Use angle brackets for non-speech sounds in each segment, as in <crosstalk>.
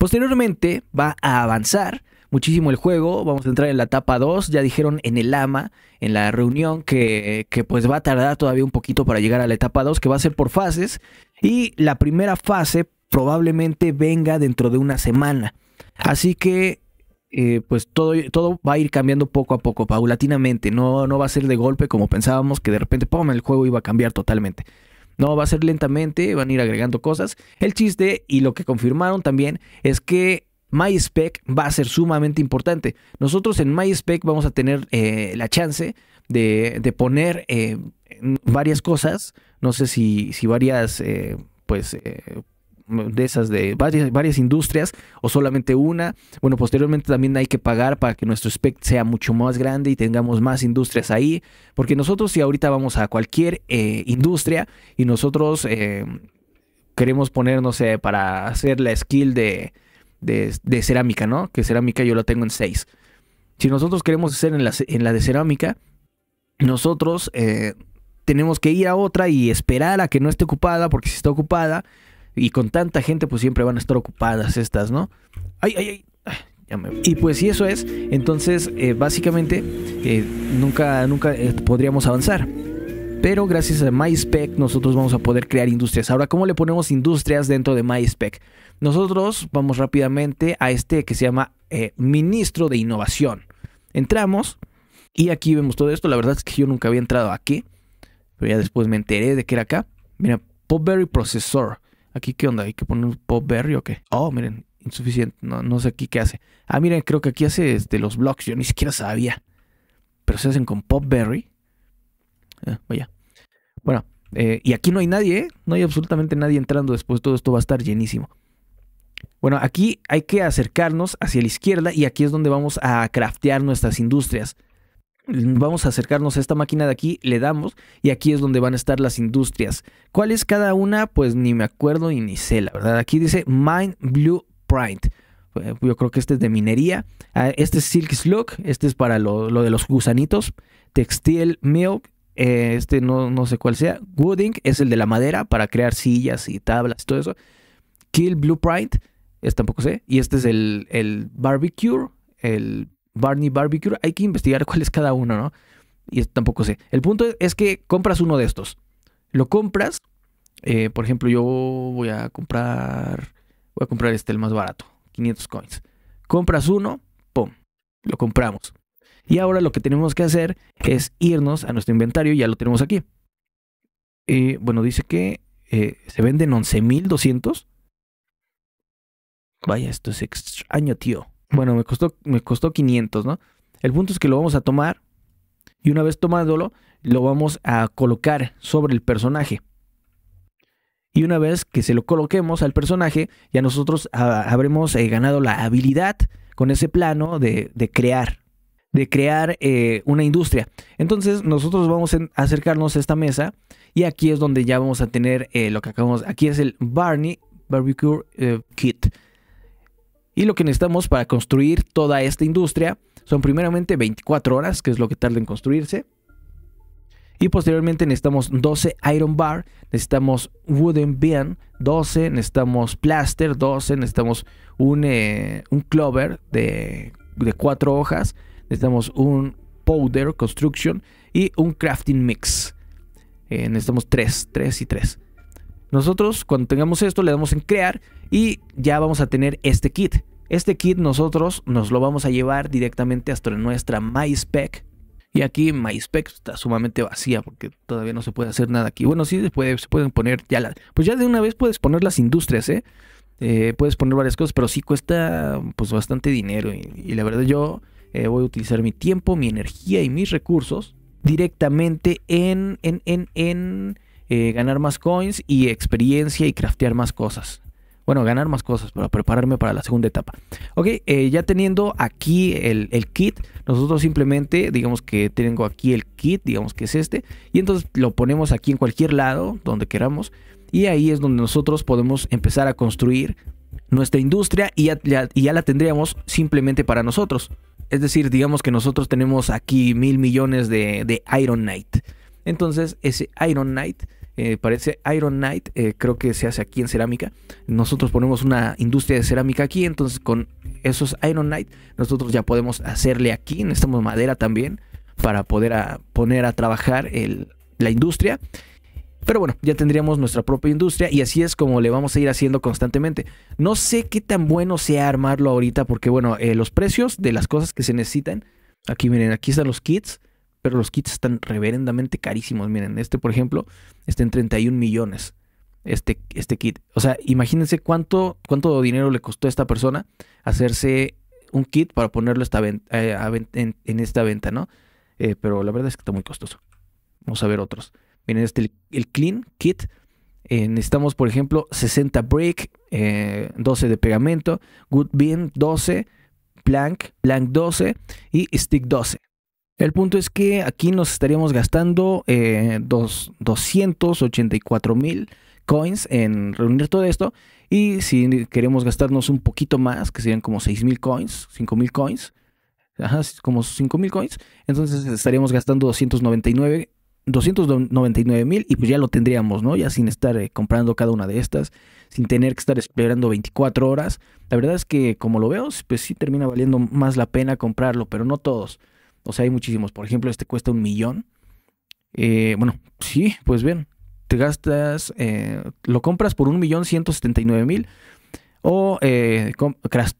Posteriormente va a avanzar muchísimo el juego, vamos a entrar en la etapa 2, ya dijeron en el AMA, en la reunión, que, pues va a tardar todavía un poquito para llegar a la etapa 2, que va a ser por fases, y la primera fase probablemente venga dentro de una semana. Así que eh, pues todo, todo, va a ir cambiando poco a poco, paulatinamente. No, no va a ser de golpe como pensábamos que de repente, ¡pum! el juego iba a cambiar totalmente. No, va a ser lentamente, van a ir agregando cosas. El chiste y lo que confirmaron también es que MySpec va a ser sumamente importante. Nosotros en MySpec vamos a tener eh, la chance de, poner eh, varias cosas, no sé si, si varias eh, pues, de esas de varias, varias industrias o solamente una. Bueno, posteriormente también hay que pagar para que nuestro spec sea mucho más grande y tengamos más industrias ahí, porque nosotros si ahorita vamos a cualquier eh, industria y nosotros eh, queremos ponernos para hacer la skill de, cerámica, ¿no? Que cerámica yo la tengo en 6. Si nosotros queremos hacer en la, en la de cerámica, nosotros eh, tenemos que ir a otra y esperar a que no esté ocupada, porque si está ocupada, y con tanta gente, pues siempre van a estar ocupadas estas, ¿no? Ay, ay, ay. Y pues si eso es, entonces eh, básicamente eh, nunca, nunca eh, podríamos avanzar. Pero gracias a MySpec nosotros vamos a poder crear industrias. Ahora, ¿cómo le ponemos industrias dentro de MySpec? Nosotros vamos rápidamente a este que se llama Ministro de Innovación. Entramos y aquí vemos todo esto. La verdad es que yo nunca había entrado aquí, pero ya después me enteré de que era acá. Mira, Popberry Processor. Aquí, ¿qué onda? ¿Hay que poner un pop berry o qué? Oh, miren, insuficiente. No, no sé aquí qué hace. Ah, miren, creo que aquí hace este, los blogs. Yo ni siquiera sabía. Pero se hacen con pop berry. Ah, bueno, eh, y aquí no hay nadie, ¿eh? No hay absolutamente nadie entrando después. Todo esto va a estar llenísimo. Bueno, aquí hay que acercarnos hacia la izquierda y aquí es donde vamos a craftear nuestras industrias vamos a acercarnos a esta máquina de aquí, le damos y aquí es donde van a estar las industrias. ¿Cuál es cada una? Pues ni me acuerdo y ni sé, la verdad. Aquí dice Mine print. Eh, yo creo que este es de minería. Ah, este es Silk Slug, este es para lo, de los gusanitos. Textil Milk, eh, este no, no sé cuál sea. Wooding es el de la madera para crear sillas y tablas, y todo eso. Kill Blueprint, este tampoco sé. Y este es el, el Barbecue, el Barney Barbecue. Hay que investigar <laughs> cuál es cada uno, ¿no? Y tampoco sé. El punto es que compras uno de estos. Lo compras. Eh, por ejemplo, yo voy a comprar. Voy a comprar este, el más barato. 500 coins. Compras uno. ¡Pum! Lo compramos. Y ahora lo que tenemos que hacer es irnos a nuestro inventario. Ya lo tenemos aquí. Eh, bueno, dice que eh, se venden 11.200. Vaya, esto es extraño, tío. Bueno, me costó, me costó 500, ¿no? El punto es que lo vamos a tomar y una vez tomándolo, lo vamos a colocar sobre el personaje. Y una vez que se lo coloquemos al personaje, ya nosotros ah, habremos eh, ganado la habilidad con ese plano de, crear, de crear eh, una industria. Entonces nosotros vamos a acercarnos a esta mesa y aquí es donde ya vamos a tener eh, lo que acabamos, aquí es el Barney Barbecue Kit y lo que necesitamos para construir toda esta industria son primeramente 24 horas, que es lo que tarda en construirse. Y posteriormente necesitamos 12 iron bar, necesitamos wooden bean, 12, necesitamos plaster, 12, necesitamos eh, un, clover de, de 4 hojas, necesitamos un powder construction y un crafting mix. Eh, necesitamos 3, 3 y 3. Nosotros cuando tengamos esto le damos en crear y ya vamos a tener este kit. Este kit nosotros nos lo vamos a llevar directamente hasta nuestra MySpec. Y aquí MySpec está sumamente vacía porque todavía no se puede hacer nada aquí. Bueno, sí se, pueden poner ya las. Pues ya de una vez puedes poner las industrias, ¿eh? ¿eh? puedes poner varias cosas, pero sí cuesta pues bastante dinero. Y, la verdad yo eh, voy a utilizar mi tiempo, mi energía y mis recursos directamente en, eh, ganar más coins y experiencia y craftear más cosas bueno, ganar más cosas para prepararme para la segunda etapa. Ok, eh, ya teniendo aquí el, kit, nosotros simplemente, digamos que tengo aquí el kit, digamos que es este, y entonces lo ponemos aquí en cualquier lado, donde queramos, y ahí es donde nosotros podemos empezar a construir nuestra industria y ya, la tendríamos simplemente para nosotros. Es decir, digamos que nosotros tenemos aquí mil millones de, de Iron Knight. Entonces, ese Iron Knight eh, parece Iron Knight, eh, creo que se hace aquí en cerámica. Nosotros ponemos una industria de cerámica aquí, entonces con esos Iron Knight nosotros ya podemos hacerle aquí, necesitamos madera también para poder poner a trabajar la industria. Pero bueno, ya tendríamos nuestra propia industria y así es como le vamos a ir haciendo constantemente. No sé qué tan bueno sea armarlo ahorita porque bueno, eh, los precios de las cosas que se necesitan, aquí miren, aquí están los kits, pero los kits están reverendamente carísimos. Miren, este, por ejemplo, está en 31 millones. Este, este kit. O sea, imagínense cuánto, cuánto dinero le costó a esta persona hacerse un kit para ponerlo esta eh, en, esta venta, ¿no? Eh, pero la verdad es que está muy costoso. Vamos a ver otros. Miren, este, el Clean Kit. Eh, necesitamos, por ejemplo, 60 brick, 12 de pegamento, Good Bean 12, Plank, Plank 12 y Stick 12. El punto es que aquí nos estaríamos gastando eh, dos, 284 mil coins en reunir todo esto. Y si queremos gastarnos un poquito más, que serían como 6 mil coins, 5 mil coins, ajá, como 5 mil coins, entonces estaríamos gastando 299 299 mil y pues ya lo tendríamos, ¿no? Ya sin estar eh, comprando cada una de estas, sin tener que estar esperando 24 horas. La verdad es que como lo veo, pues sí termina valiendo más la pena comprarlo, pero no todos. O sea, hay muchísimos. Por ejemplo, este cuesta un millón. Eh, bueno, sí, pues bien. Te gastas, eh, lo compras por un millón ciento setenta y nueve mil. O eh,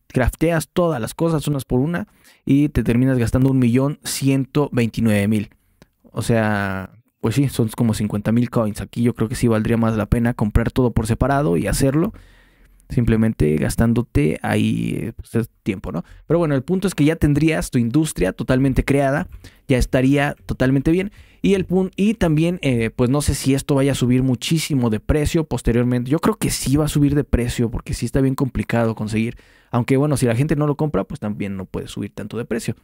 crafteas todas las cosas unas por una y te terminas gastando un millón ciento veintinueve mil. O sea, pues sí, son como cincuenta mil coins. Aquí yo creo que sí valdría más la pena comprar todo por separado y hacerlo simplemente gastándote ahí eh, pues, tiempo, ¿no? Pero bueno, el punto es que ya tendrías tu industria totalmente creada, ya estaría totalmente bien. Y, el, y también, eh, pues no sé si esto vaya a subir muchísimo de precio posteriormente. Yo creo que sí va a subir de precio porque sí está bien complicado conseguir. Aunque bueno, si la gente no lo compra, pues también no puede subir tanto de precio.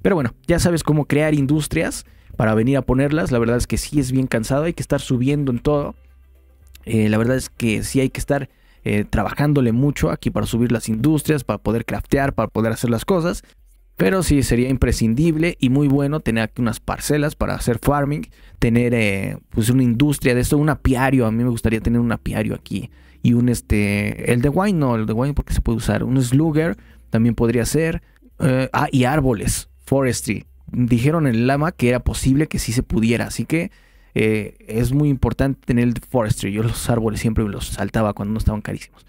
Pero bueno, ya sabes cómo crear industrias para venir a ponerlas. La verdad es que sí es bien cansado, hay que estar subiendo en todo. Eh, la verdad es que sí hay que estar eh, trabajándole mucho aquí para subir las industrias, para poder craftear, para poder hacer las cosas. Pero sí, sería imprescindible y muy bueno tener aquí unas parcelas para hacer farming, tener eh, pues una industria de esto, un apiario. A mí me gustaría tener un apiario aquí. Y un este, el de wine no, el de wine porque se puede usar. Un slugger también podría ser. Eh, ah, y árboles, forestry. Dijeron en el lama que era posible que sí se pudiera. Así que eh, es muy importante tener el forestry. Yo los árboles siempre los saltaba cuando no estaban carísimos.